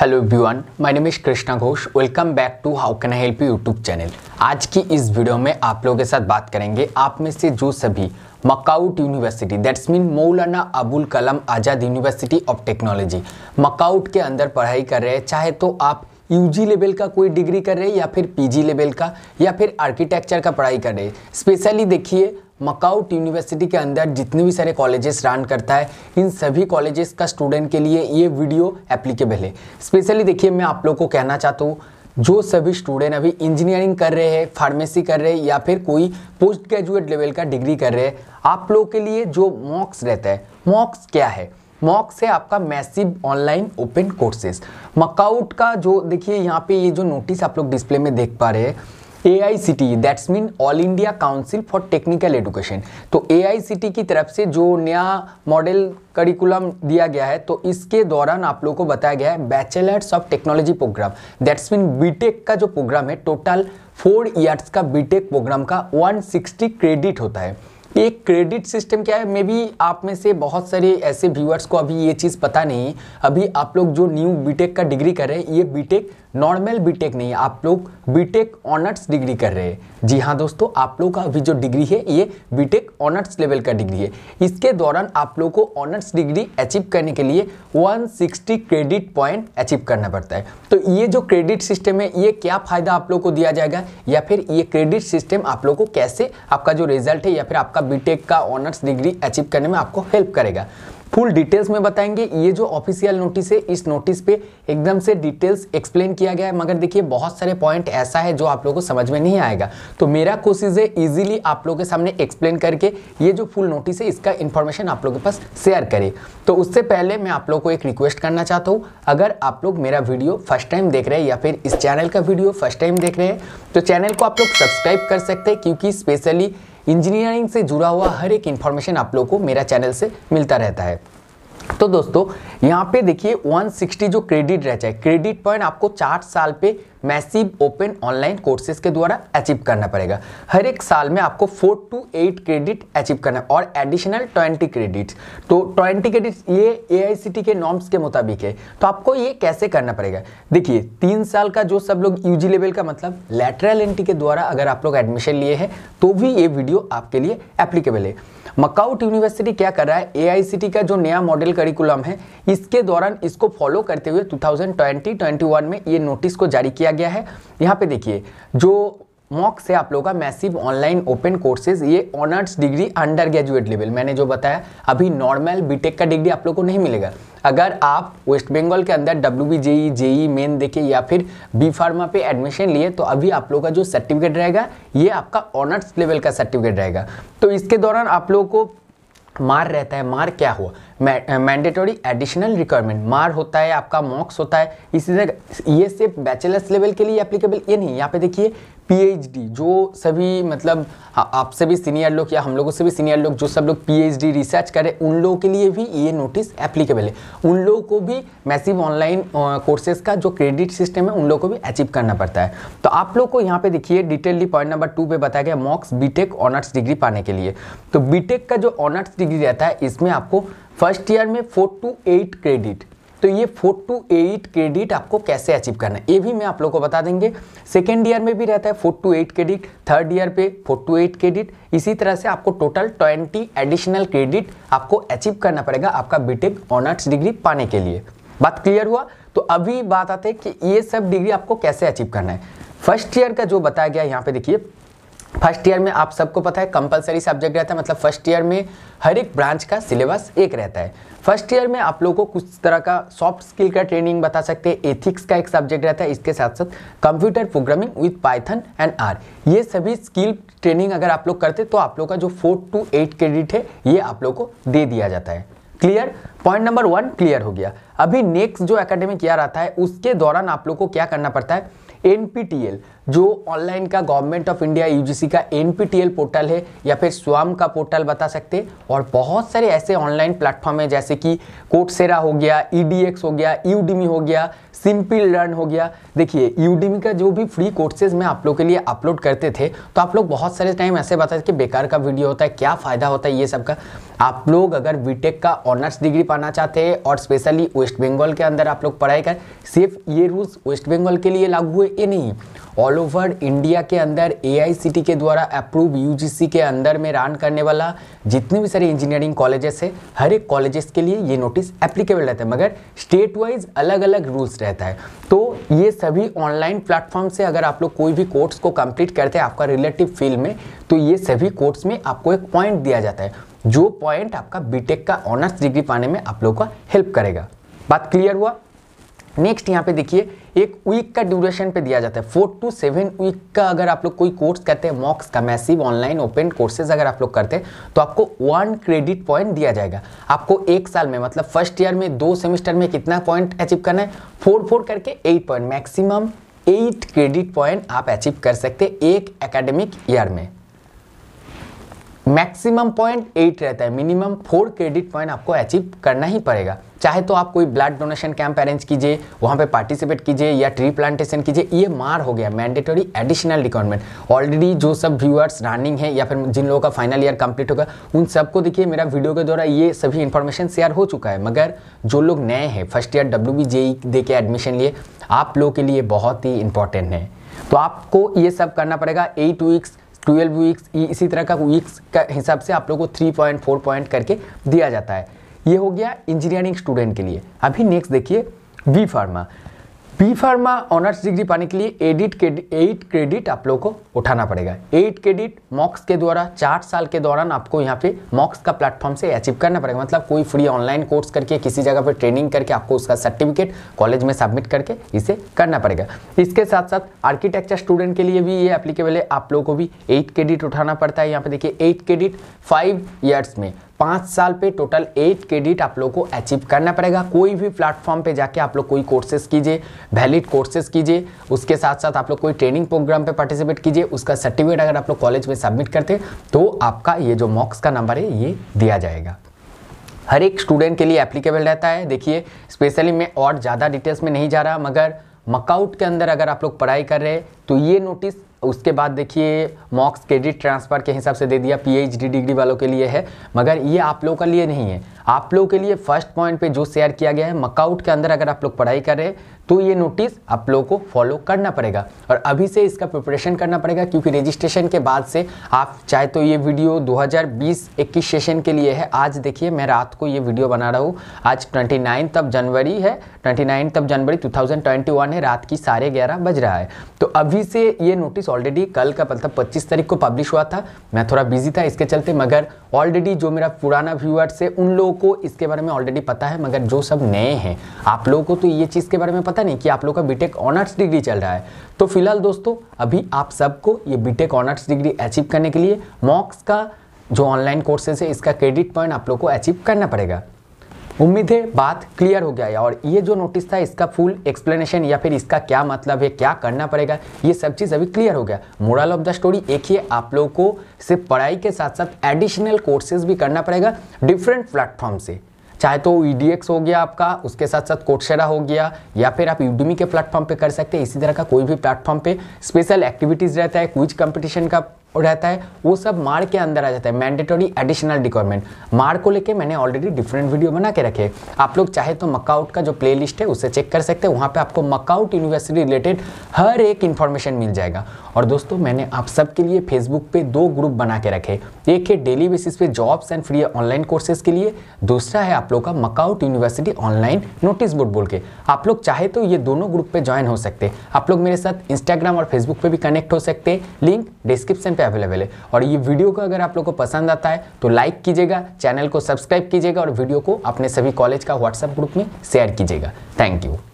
hello everyone my name is Krishna Ghosh welcome back to how can I help you YouTube channel आज की इस video में आप लोगों के साथ बात करेंगे आप में से जो सभी मकाउट university that's mean Maulana Abul Kalam Azad university of technology MAKAUT के अंदर पढ़ाई कर रहे हैं चाहे तो आप यूजी लेवल का कोई डिग्री कर रहे हैं या फिर पीजी लेवल का या फिर आर्किटेक्चर का पढ़ाई कर रहे हैं स्पेशली देखिए मकाउट यूनिवर्सिटी के अंदर जितने भी सारे कॉलेजेस रन करता है इन सभी कॉलेजेस का स्टूडेंट के लिए ये वीडियो एप्लीकेबल है स्पेशली देखिए मैं आप लोग को कहना चाहता हूँ जो सभी स्टूडेंट अभी इंजीनियरिंग कर रहे हैं फार्मेसी कर रहे हैं या फिर कोई पोस्ट ग्रेजुएट लेवल का डिग्री कर रहे हैं आप लोग के लिए जो मॉक्स रहता है मॉक्स क्या है मॉक्स है आपका massive online open courses MAKAUT का जो देखिए यहाँ पे ये जो नोटिस आप लोग डिस्प्ले में देख पा रहे हैं A I C T that's mean all India council for technical education तो ए आई सी टी की तरफ से जो नया मॉडल करिकुलम दिया गया है तो इसके दौरान आप लोगों को बताया गया है bachelors of technology program that's mean BTech का जो प्रोग्राम है टोटल फोर ईयर्स का बीटेक प्रोग्राम का 160 क्रेडिट होता है एक क्रेडिट सिस्टम क्या है मे बी आप में से बहुत सारे ऐसे व्यूअर्स को अभी ये चीज़ पता नहीं है अभी आप लोग जो न्यू बीटेक का डिग्री कर रहे हैं ये बीटेक नॉर्मल बीटेक नहीं है आप लोग बीटेक ऑनर्स डिग्री कर रहे हैं जी हाँ दोस्तों आप लोग का अभी जो डिग्री है ये बीटेक ऑनर्स लेवल का डिग्री है इसके दौरान आप लोग को ऑनर्स डिग्री अचीव करने के लिए 160 क्रेडिट पॉइंट अचीव करना पड़ता है तो ये जो क्रेडिट सिस्टम है ये क्या फ़ायदा आप लोग को दिया जाएगा या फिर ये क्रेडिट सिस्टम आप लोग को कैसे आपका जो रिजल्ट है या फिर आपका बीटेक e का ऑनर्स डिग्री अचीव करने में आपको हेल्प करेगा फुल डिटेल्स में बताएंगे ये जो ऑफिशियल नोटिस है इस नोटिस पे एकदम से डिटेल्स एक्सप्लेन किया गया है मगर देखिए बहुत सारे पॉइंट ऐसा है जो आप लोगों को समझ में नहीं आएगा तो मेरा कोशिश है इजीली आप लोगों के सामने एक्सप्लेन करके ये जो फुल नोटिस है इसका इन्फॉर्मेशन आप लोगों के पास शेयर करें तो उससे पहले मैं आप लोग को एक रिक्वेस्ट करना चाहता हूँ अगर आप लोग मेरा वीडियो फर्स्ट टाइम देख रहे हैं या फिर इस चैनल का वीडियो फर्स्ट टाइम देख रहे हैं तो चैनल को आप लोग सब्सक्राइब कर सकते हैं क्योंकि स्पेशली इंजीनियरिंग से जुड़ा हुआ हर एक इन्फॉर्मेशन आप लोग को मेरा चैनल से मिलता रहता है तो दोस्तों यहाँ पे देखिए 160 जो क्रेडिट रह जाए क्रेडिट पॉइंट आपको चार साल पे मैसिव ओपन ऑनलाइन कोर्सेज के द्वारा अचीव करना पड़ेगा हर एक साल में आपको four to eight credit achieve करना और एडिशनल ट्वेंटी क्रेडिट तो ट्वेंटी क्रेडिट ये ए के नॉर्म्स के मुताबिक है तो आपको ये कैसे करना पड़ेगा देखिए तीन साल का जो सब लोग यू लेवल का मतलब लेटरल एंट्री के द्वारा अगर आप लोग एडमिशन लिए हैं तो भी ये वीडियो आपके लिए एप्लीकेबल है मकाउट यूनिवर्सिटी क्या कर रहा है ए का जो नया मॉडल करिकुलम है इसके दौरान इसको फॉलो करते हुए 2020-21 में ये नोटिस को जारी किया गया है यहाँ पे देखिए जो मॉक से आप लोगों का मैसिव ऑनलाइन ओपन कोर्सेज ये honours degree undergraduate level मैंने जो बताया अभी नॉर्मल बीटेक का डिग्री आप लोग को नहीं मिलेगा अगर आप वेस्ट बंगाल के अंदर W B JEE JEE main देखे या फिर बी फार्मा पे एडमिशन लिए तो अभी आप लोग का जो सर्टिफिकेट रहेगा ये आपका ऑनर्स लेवल का सर्टिफिकेट रहेगा तो इसके दौरान आप लोगों को मार रहता है मार क्या हुआ मैंडेटरी एडिशनल रिक्वायरमेंट मार होता है आपका मॉक्स होता है इसी तरह ये सिर्फ बैचलर्स लेवल के लिए एप्लीकेबल ये नहीं यहाँ पे देखिए पीएचडी जो सभी मतलब आपसे भी सीनियर लोग या हम लोगों से भी सीनियर लोग जो सब लोग पीएचडी रिसर्च करें उन लोगों के लिए भी ये नोटिस एप्लीकेबल है उन लोगों को भी मैसिव ऑनलाइन कोर्सेज का जो क्रेडिट सिस्टम है उन लोगों को भी अचीव करना पड़ता है तो आप लोग को यहाँ पे देखिए डिटेलली पॉइंट नंबर टू पे बताया गया मॉक्स बी ऑनर्स डिग्री पाने के लिए तो बी का जो ऑनर्स डिग्री रहता है इसमें आपको फर्स्ट ईयर में फोर टू एट क्रेडिट तो ये फोर टू एट क्रेडिट आपको कैसे अचीव करना है ये भी मैं आप लोग को बता देंगे सेकेंड ईयर में भी रहता है four to eight credit third year पे फोर टू एट क्रेडिट इसी तरह से आपको टोटल ट्वेंटी एडिशनल क्रेडिट आपको अचीव करना पड़ेगा आपका बीटेक ऑनर्स डिग्री पाने के लिए बात क्लियर हुआ तो अभी बात आते हैं कि ये सब डिग्री आपको कैसे अचीव करना है फर्स्ट ईयर का जो बताया गया यहाँ पे देखिए फर्स्ट ईयर में आप सबको पता है कंपलसरी सब्जेक्ट रहता है मतलब फर्स्ट ईयर में हर एक ब्रांच का सिलेबस एक रहता है फर्स्ट ईयर में आप लोगों को कुछ तरह का सॉफ्ट स्किल का ट्रेनिंग बता सकते हैं एथिक्स का एक सब्जेक्ट रहता है इसके साथ साथ computer programming with Python and R ये सभी स्किल ट्रेनिंग अगर आप लोग करते तो आप लोग का जो फोर टू एट क्रेडिट है ये आप लोग को दे दिया जाता है clear point number one clear हो गया अभी नेक्स्ट जो एकेडमिक ईयर आता है उसके दौरान आप लोग को क्या करना पड़ता है एन जो ऑनलाइन का गवर्नमेंट ऑफ इंडिया यूजीसी का एनपीटीएल पोर्टल है या फिर स्वाम का पोर्टल बता सकते और बहुत सारे ऐसे ऑनलाइन प्लेटफॉर्म है जैसे कि कोटसेरा हो गया ईडीएक्स e हो गया यूडीमी हो गया सिंपल लर्न हो गया देखिए यूडीमी का जो भी फ्री कोर्सेज मैं आप लोग के लिए अपलोड करते थे तो आप लोग बहुत सारे टाइम ऐसे बताते कि बेकार का वीडियो होता है क्या फ़ायदा होता है ये सब का आप लोग अगर बीटेक का ऑनर्स डिग्री पाना चाहते हैं और स्पेशली वेस्ट बंगाल के अंदर आप लोग पढ़ाई कर सिर्फ ये रूल्स वेस्ट बंगाल के लिए लागू हुए ये नहीं ऑल ऑल ओवर इंडिया के अंदर ए के द्वारा अप्रूव यू के अंदर में रन करने वाला जितने भी सारे इंजीनियरिंग कॉलेजेस है हर एक कॉलेजेस के लिए ये नोटिस एप्लीकेबल रहता है मगर स्टेट वाइज अलग अलग रूल्स रहता है तो ये सभी ऑनलाइन प्लेटफॉर्म से अगर आप लोग कोई भी कोर्स को कंप्लीट करते हैं आपका रिलेटिव फील्ड में तो ये सभी कोर्स में आपको एक पॉइंट दिया जाता है जो पॉइंट आपका बीटेक का ऑनर्स डिग्री पाने में आप लोग का हेल्प करेगा बात क्लियर हुआ नेक्स्ट यहाँ पे देखिए एक वीक का ड्यूरेशन पे दिया जाता है फोर टू सेवन वीक का अगर आप लोग कोई कोर्स करते हैं मॉक्स का मैसिव ऑनलाइन ओपन कोर्सेज अगर आप लोग करते हैं तो आपको वन क्रेडिट पॉइंट दिया जाएगा आपको एक साल में मतलब फर्स्ट ईयर में दो सेमेस्टर में कितना पॉइंट अचीव करना है फोर फोर करके eight point maximum eight credit point आप अचीव कर सकते एक एकेडमिक ईयर में मैक्सिमम पॉइंट एट रहता है मिनिमम फोर क्रेडिट पॉइंट आपको अचीव करना ही पड़ेगा चाहे तो आप कोई ब्लड डोनेशन कैंप अरेंज कीजिए वहाँ पे पार्टिसिपेट कीजिए या ट्री प्लांटेशन कीजिए ये मार हो गया मैंडेटरी एडिशनल रिक्वायरमेंट ऑलरेडी जो सब व्यूअर्स रनिंग है या फिर जिन लोगों का फाइनल ईयर कंप्लीट होगा उन सबको देखिए मेरा वीडियो के द्वारा ये सभी इन्फॉर्मेशन शेयर हो चुका है मगर जो लोग नए हैं first year W B JEE दे के एडमिशन लिए आप लोगों के लिए बहुत ही इंपॉर्टेंट है तो आपको ये सब करना पड़ेगा एट वीक्स ट्वेल्व वीक्स इसी तरह का वीक्स का हिसाब से आप लोग को थ्री पॉइंट फोर पॉइंट करके दिया जाता है ये हो गया इंजीनियरिंग स्टूडेंट के लिए अभी नेक्स्ट देखिए B pharma P pharma honours degree पाने के लिए एडिट क्रेडिट एट क्रेडिट आप लोगों को उठाना पड़ेगा एट क्रेडिट मॉक्स के द्वारा चार साल के दौरान आपको यहाँ पे मॉक्स का प्लेटफॉर्म से अचीव करना पड़ेगा मतलब कोई फ्री ऑनलाइन कोर्स करके किसी जगह पर ट्रेनिंग करके आपको उसका सर्टिफिकेट कॉलेज में सबमिट करके इसे करना पड़ेगा इसके साथ साथ आर्किटेक्चर स्टूडेंट के लिए भी ये एप्लीकेबल है आप लोगों को भी एट क्रेडिट उठाना पड़ता है यहाँ पे देखिए एट क्रेडिट फाइव ईयर्स में पाँच साल पे टोटल एट क्रेडिट आप लोग को अचीव करना पड़ेगा कोई भी प्लेटफॉर्म पे जाके आप लोग कोई कोर्सेज कीजिए वैलिड कोर्सेज कीजिए उसके साथ साथ आप लोग कोई ट्रेनिंग प्रोग्राम पे पार्टिसिपेट कीजिए उसका सर्टिफिकेट अगर आप लोग कॉलेज में सबमिट करते तो आपका ये जो मॉक्स का नंबर है ये दिया जाएगा हर एक स्टूडेंट के लिए एप्लीकेबल रहता है देखिए स्पेशली मैं और ज़्यादा डिटेल्स में नहीं जा रहा मगर मकआउट के अंदर अगर आप लोग पढ़ाई कर रहे हैं तो ये नोटिस उसके बाद देखिए मॉक्स क्रेडिट ट्रांसफ़र के हिसाब से दे दिया पीएचडी डिग्री वालों के लिए है मगर ये आप लोगों के लिए नहीं है आप लोगों के लिए फर्स्ट पॉइंट पे जो शेयर किया गया है मकआउट के अंदर अगर आप लोग पढ़ाई कर रहे हैं तो ये नोटिस आप लोगों को फॉलो करना पड़ेगा और अभी से इसका प्रिपरेशन करना पड़ेगा क्योंकि रजिस्ट्रेशन के बाद से आप चाहे तो ये वीडियो दो हज़ार सेशन के लिए है आज देखिए मैं रात को ये वीडियो बना रहा हूँ आज ट्वेंटी ऑफ जनवरी है ट्वेंटी ऑफ जनवरी टू है रात की साढ़े ग्यारह बज रहा है तो अभी से ये नोटिस ऑलरेडी कल का मतलब 25 तारीख को पब्लिश हुआ था मैं थोड़ा बिजी था इसके चलते मगर ऑलरेडी जो मेरा पुराना व्यूअर्स है उन लोगों को इसके बारे में ऑलरेडी पता है मगर जो सब नए हैं आप लोगों को तो ये चीज़ के बारे में पता नहीं कि आप लोग का बीटेक ऑनर्स डिग्री चल रहा है तो फिलहाल दोस्तों अभी आप सबको ये बीटेक ऑनर्स डिग्री अचीव करने के लिए मॉक्स का जो ऑनलाइन कोर्सेज है इसका क्रेडिट पॉइंट आप लोग को अचीव करना पड़ेगा उम्मीद है बात क्लियर हो गया है और ये जो नोटिस था इसका फुल एक्सप्लेनेशन या फिर इसका क्या मतलब है क्या करना पड़ेगा ये सब चीज़ अभी क्लियर हो गया मोरल ऑफ द स्टोरी एक ही आप लोगों को सिर्फ पढ़ाई के साथ साथ एडिशनल कोर्सेज भी करना पड़ेगा डिफरेंट प्लेटफॉर्म से चाहे तो ई e हो गया आपका उसके साथ साथ कोटशेरा हो गया या फिर आप यूडमी के प्लेटफॉर्म पे कर सकते हैं इसी तरह का कोई भी प्लेटफॉर्म पे स्पेशल एक्टिविटीज़ रहता है क्विज कंपटीशन का रहता है वो सब मार के अंदर आ जाता है मैंडेटरी एडिशनल रिक्वायरमेंट मार को लेके मैंने ऑलरेडी डिफरेंट वीडियो बना के रखे आप लोग चाहे तो मकआउट का जो प्लेलिस्ट है उसे चेक कर सकते हैं वहाँ पे आपको मकआउट यूनिवर्सिटी रिलेटेड हर एक इन्फॉर्मेशन मिल जाएगा और दोस्तों मैंने आप सबके लिए फेसबुक पे दो ग्रुप बना के रखे एक है डेली बेसिस पे jobs and free online courses के लिए दूसरा है आप लोग का मकआउट यूनिवर्सिटी ऑनलाइन नोटिस बोर्ड बोल के आप लोग चाहे तो ये दोनों ग्रुप पर ज्वाइन हो सकते आप लोग मेरे साथ इंस्टाग्राम और फेसबुक पर भी कनेक्ट हो सकते लिंक डिस्क्रिप्शन पर अवेलेबल है और ये वीडियो को अगर आप लोग को पसंद आता है तो लाइक कीजिएगा चैनल को सब्सक्राइब कीजिएगा और वीडियो को अपने सभी कॉलेज का व्हाट्सएप ग्रुप में शेयर कीजिएगा थैंक यू